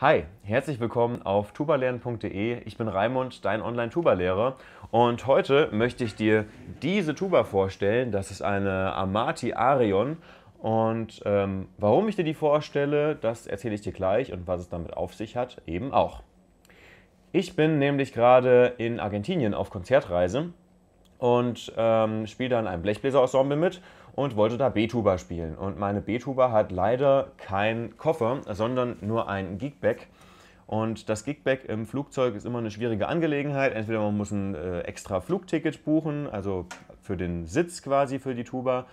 Hi, herzlich willkommen auf tubalernen.de. Ich bin Raimund, dein Online-Tuba-Lehrer. Und heute möchte ich dir diese Tuba vorstellen. Das ist eine Amati Arion. Und ähm, warum ich dir die vorstelle, das erzähle ich dir gleich und was es damit auf sich hat, eben auch. Ich bin nämlich gerade in Argentinien auf Konzertreise und ähm, spiele da in einem Blechbläserensemble mit und wollte da B-Tuba spielen. Und meine B-Tuba hat leider keinen Koffer, sondern nur ein Geekback. Und das Gigback im Flugzeug ist immer eine schwierige Angelegenheit. Entweder man muss ein äh, extra Flugticket buchen, also für den Sitz quasi für die Tuba,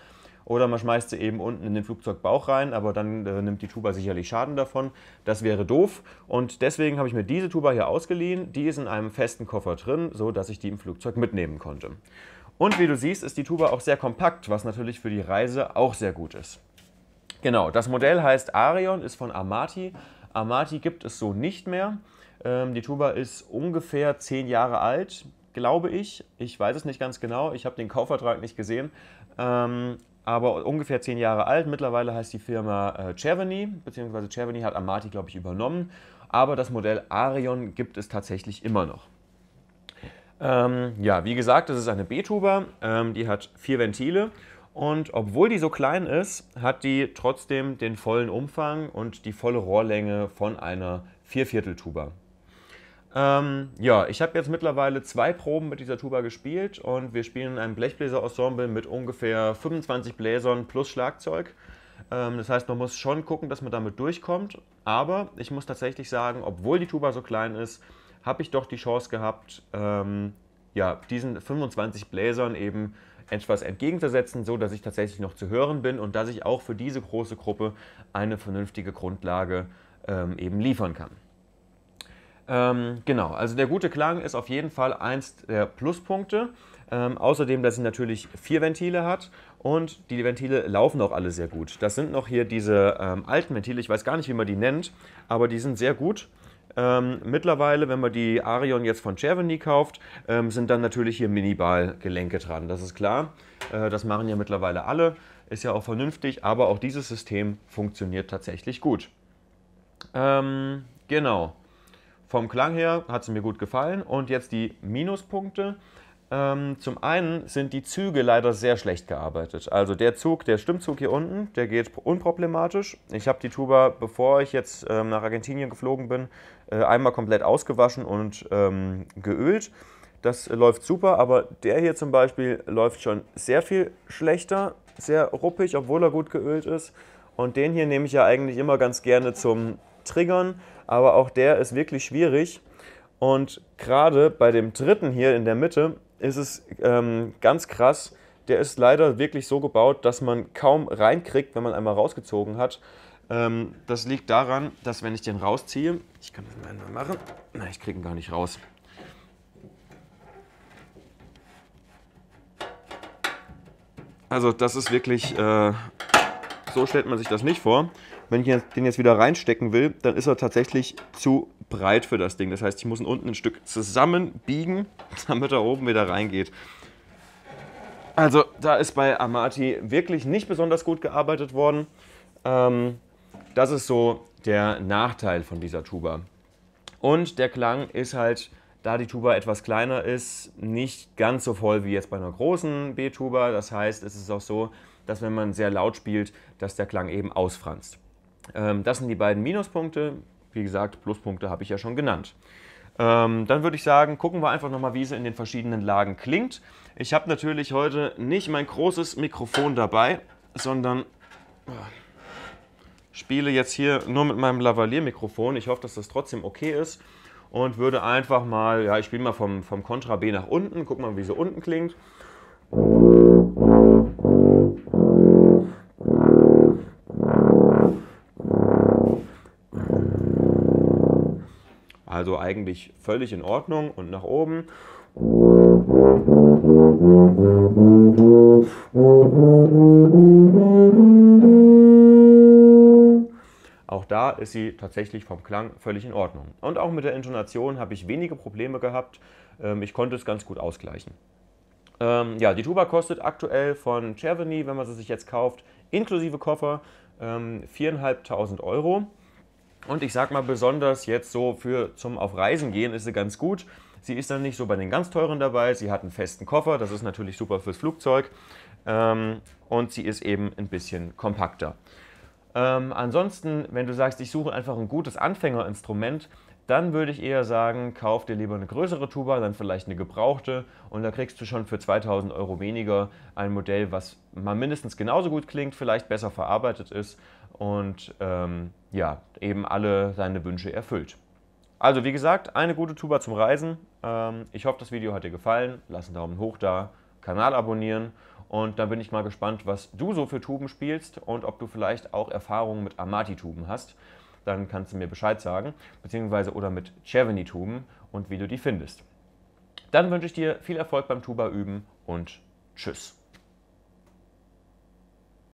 oder man schmeißt sie eben unten in den Flugzeugbauch rein, aber dann äh, nimmt die Tuba sicherlich Schaden davon. Das wäre doof. Und deswegen habe ich mir diese Tuba hier ausgeliehen. Die ist in einem festen Koffer drin, sodass ich die im Flugzeug mitnehmen konnte. Und wie du siehst, ist die Tuba auch sehr kompakt, was natürlich für die Reise auch sehr gut ist. Genau, das Modell heißt Arion, ist von Amati. Amati gibt es so nicht mehr. Ähm, die Tuba ist ungefähr zehn Jahre alt, glaube ich. Ich weiß es nicht ganz genau. Ich habe den Kaufvertrag nicht gesehen. Ähm, aber ungefähr zehn Jahre alt. Mittlerweile heißt die Firma äh, Cherveny, beziehungsweise Cherveny hat Amati, glaube ich, übernommen. Aber das Modell Arion gibt es tatsächlich immer noch. Ähm, ja, wie gesagt, das ist eine b tuber ähm, die hat vier Ventile und obwohl die so klein ist, hat die trotzdem den vollen Umfang und die volle Rohrlänge von einer Viervierteltuber. Ähm, ja, ich habe jetzt mittlerweile zwei Proben mit dieser Tuba gespielt und wir spielen in einem Blechbläser-Ensemble mit ungefähr 25 Bläsern plus Schlagzeug. Ähm, das heißt, man muss schon gucken, dass man damit durchkommt. Aber ich muss tatsächlich sagen, obwohl die Tuba so klein ist, habe ich doch die Chance gehabt, ähm, ja, diesen 25 Bläsern eben etwas entgegenzusetzen, so dass ich tatsächlich noch zu hören bin und dass ich auch für diese große Gruppe eine vernünftige Grundlage ähm, eben liefern kann. Ähm, genau, also der gute Klang ist auf jeden Fall eins der Pluspunkte. Ähm, außerdem, dass sie natürlich vier Ventile hat und die Ventile laufen auch alle sehr gut. Das sind noch hier diese ähm, alten Ventile, ich weiß gar nicht, wie man die nennt, aber die sind sehr gut ähm, mittlerweile, wenn man die Arion jetzt von Cherveny kauft, ähm, sind dann natürlich hier Miniball-Gelenke dran. Das ist klar. Äh, das machen ja mittlerweile alle. Ist ja auch vernünftig, aber auch dieses System funktioniert tatsächlich gut. Ähm, genau. Vom Klang her hat es mir gut gefallen. Und jetzt die Minuspunkte. Ähm, zum einen sind die Züge leider sehr schlecht gearbeitet. Also der Zug, der Stimmzug hier unten, der geht unproblematisch. Ich habe die Tuba, bevor ich jetzt ähm, nach Argentinien geflogen bin, äh, einmal komplett ausgewaschen und ähm, geölt. Das läuft super, aber der hier zum Beispiel läuft schon sehr viel schlechter, sehr ruppig, obwohl er gut geölt ist. Und den hier nehme ich ja eigentlich immer ganz gerne zum Triggern, aber auch der ist wirklich schwierig. Und gerade bei dem dritten hier in der Mitte ist es ähm, ganz krass. Der ist leider wirklich so gebaut, dass man kaum reinkriegt, wenn man einmal rausgezogen hat. Ähm, das liegt daran, dass wenn ich den rausziehe, ich kann das mal einmal machen, na, ich kriege ihn gar nicht raus. Also das ist wirklich, äh, so stellt man sich das nicht vor. Wenn ich den jetzt wieder reinstecken will, dann ist er tatsächlich zu breit für das Ding. Das heißt, ich muss ihn unten ein Stück zusammenbiegen, damit er oben wieder reingeht. Also da ist bei Amati wirklich nicht besonders gut gearbeitet worden. Ähm, das ist so der Nachteil von dieser Tuba. Und der Klang ist halt, da die Tuba etwas kleiner ist, nicht ganz so voll wie jetzt bei einer großen B-Tuba. Das heißt, es ist auch so, dass wenn man sehr laut spielt, dass der Klang eben ausfranst. Ähm, das sind die beiden Minuspunkte. Wie gesagt, Pluspunkte habe ich ja schon genannt. Ähm, dann würde ich sagen, gucken wir einfach nochmal, wie es in den verschiedenen Lagen klingt. Ich habe natürlich heute nicht mein großes Mikrofon dabei, sondern äh, spiele jetzt hier nur mit meinem Lavalier-Mikrofon. Ich hoffe, dass das trotzdem okay ist und würde einfach mal, ja, ich spiele mal vom, vom Kontra B nach unten, guck mal, wie so unten klingt. Also eigentlich völlig in Ordnung und nach oben. Auch da ist sie tatsächlich vom Klang völlig in Ordnung. Und auch mit der Intonation habe ich wenige Probleme gehabt. Ähm, ich konnte es ganz gut ausgleichen. Ähm, ja, die Tuba kostet aktuell von Cherveny, wenn man sie sich jetzt kauft, inklusive Koffer, 4.500 ähm, Euro. Und ich sag mal besonders jetzt so für zum auf Reisen gehen ist sie ganz gut. Sie ist dann nicht so bei den ganz teuren dabei. Sie hat einen festen Koffer, das ist natürlich super fürs Flugzeug. Ähm, und sie ist eben ein bisschen kompakter. Ähm, ansonsten, wenn du sagst, ich suche einfach ein gutes Anfängerinstrument, dann würde ich eher sagen, kauf dir lieber eine größere Tuba, dann vielleicht eine gebrauchte und da kriegst du schon für 2000 Euro weniger ein Modell, was mal mindestens genauso gut klingt, vielleicht besser verarbeitet ist und ähm, ja, eben alle seine Wünsche erfüllt. Also wie gesagt, eine gute Tuba zum Reisen. Ähm, ich hoffe, das Video hat dir gefallen. Lass einen Daumen hoch da, Kanal abonnieren und dann bin ich mal gespannt, was du so für Tuben spielst und ob du vielleicht auch Erfahrungen mit Amati-Tuben hast. Dann kannst du mir Bescheid sagen, beziehungsweise oder mit Cheveny-Tuben und wie du die findest. Dann wünsche ich dir viel Erfolg beim Tuba üben und tschüss.